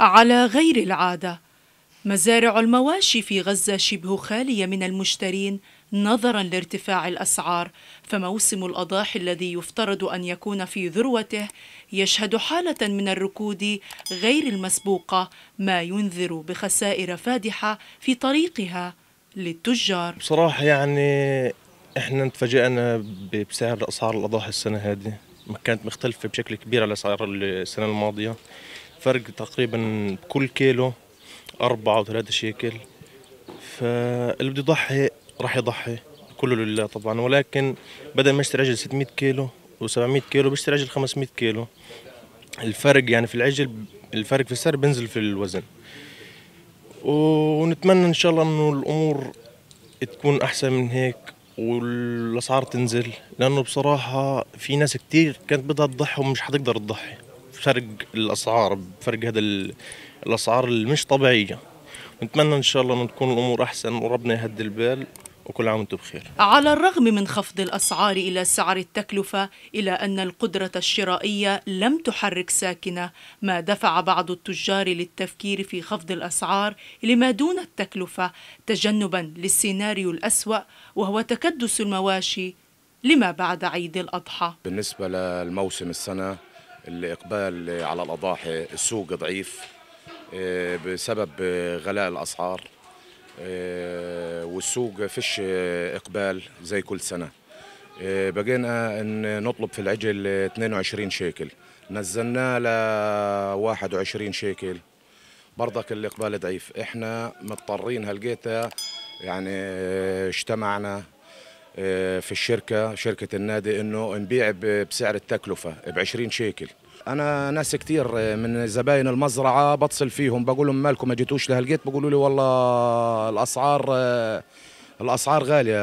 على غير العادة مزارع المواشي في غزة شبه خالية من المشترين نظرا لارتفاع الأسعار فموسم الأضاحي الذي يفترض أن يكون في ذروته يشهد حالة من الركود غير المسبوقة ما ينذر بخسائر فادحة في طريقها للتجار بصراحة يعني احنا تفاجئنا بسعر أسعار الأضاحي السنة هذه كانت مختلفة بشكل كبير على أسعار السنة الماضية فرق تقريبا بكل كيلو أربعة وثلاثة شيكل فاللي بده يضحي راح يضحي كله لله طبعا ولكن بدل ما يشتري عجل 600 كيلو و700 كيلو بيشتري عجل 500 كيلو الفرق يعني في العجل الفرق في السعر بينزل في الوزن ونتمنى ان شاء الله انه الامور تكون احسن من هيك والاسعار تنزل لانه بصراحه في ناس كتير كانت بدها تضحي ومش حتقدر تضحي فرق الاسعار بفرق هذا الاسعار اللي مش طبيعيه نتمنى ان شاء الله انه تكون الامور احسن وربنا يهدي البال وكل عام وانتم بخير. على الرغم من خفض الاسعار الى سعر التكلفه الا ان القدره الشرائيه لم تحرك ساكنه، ما دفع بعض التجار للتفكير في خفض الاسعار لما دون التكلفه تجنبا للسيناريو الاسوأ وهو تكدس المواشي لما بعد عيد الاضحى. بالنسبه للموسم السنه الإقبال على الأضاحي السوق ضعيف آه، بسبب غلاء الأسعار آه، والسوق فيش إقبال زي كل سنة آه، بقينا ان نطلب في العجل 22 شيكل نزلناه ل 21 شيكل برضك الاقبال ضعيف احنا مضطرين هلقيتها يعني اجتمعنا آه، في الشركه شركه النادي انه نبيع بسعر التكلفه ب 20 شيكل انا ناس كثير آه، من زباين المزرعه بتصل فيهم بقول لهم مالكم ما جيتوش لهالقيت بيقولوا لي والله الاسعار آه، الاسعار غاليه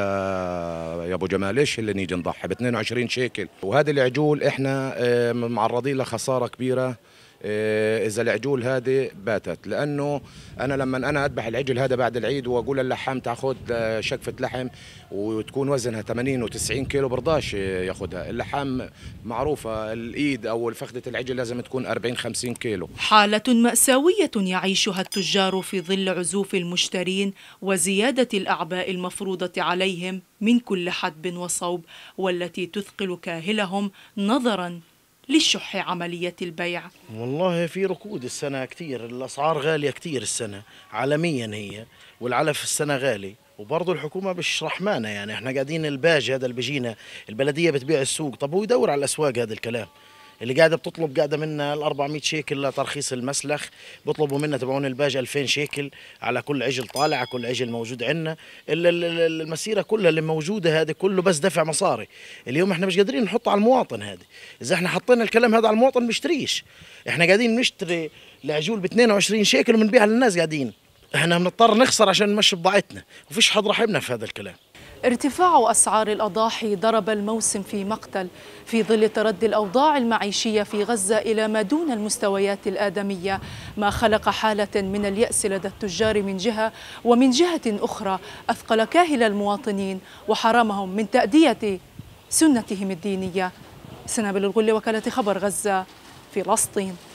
يا ابو جمال ليش اللي نيجي نضحي ب 22 شيكل وهذا العجول احنا معرضين لخساره كبيره آه، اذا العجول هذه باتت لانه انا لما انا اذبح العجل هذا بعد العيد واقول اللحام تاخذ آه، شقفه لحم وتكون وزنها 80 و90 كيلو برضاش آه، ياخذها اللحام معروفه الايد او فخده العجل لازم تكون 40 50 كيلو حاله ماساويه يعيشها التجار في ظل عزوف المشترين وزياده الاعباء المفروضه عليهم من كل حدب وصوب والتي تثقل كاهلهم نظرا لشح عملية البيع والله في ركود السنة كتير الأسعار غالية كتير السنة عالميا هي والعلف السنة غالي وبرضه الحكومه مش رحمانه يعني احنا قاعدين الباج هذا اللي بيجينا البلديه بتبيع السوق طب هو يدور على الاسواق هذا الكلام اللي قاعده بتطلب قاعده منا ال 400 شيكل لترخيص المسلخ بيطلبوا منا تبعون الباج 2000 شيكل على كل عجل طالع على كل عجل موجود عندنا المسيره كلها اللي موجوده هذه كله بس دفع مصاري اليوم احنا مش قادرين نحط على المواطن هذه اذا احنا حطينا الكلام هذا على المواطن بيشتريش احنا قاعدين نشتري العجول ب 22 شيكل وبنبيعها للناس قاعدين احنا بنضطر نخسر عشان نمشي بضاعتنا وفيش حد رحمنا في هذا الكلام ارتفاع أسعار الأضاحي ضرب الموسم في مقتل في ظل تردي الأوضاع المعيشية في غزة إلى ما دون المستويات الآدمية ما خلق حالة من اليأس لدى التجار من جهة ومن جهة أخرى أثقل كاهل المواطنين وحرمهم من تأدية سنتهم الدينية سنابل الغلة وكالة خبر غزة فلسطين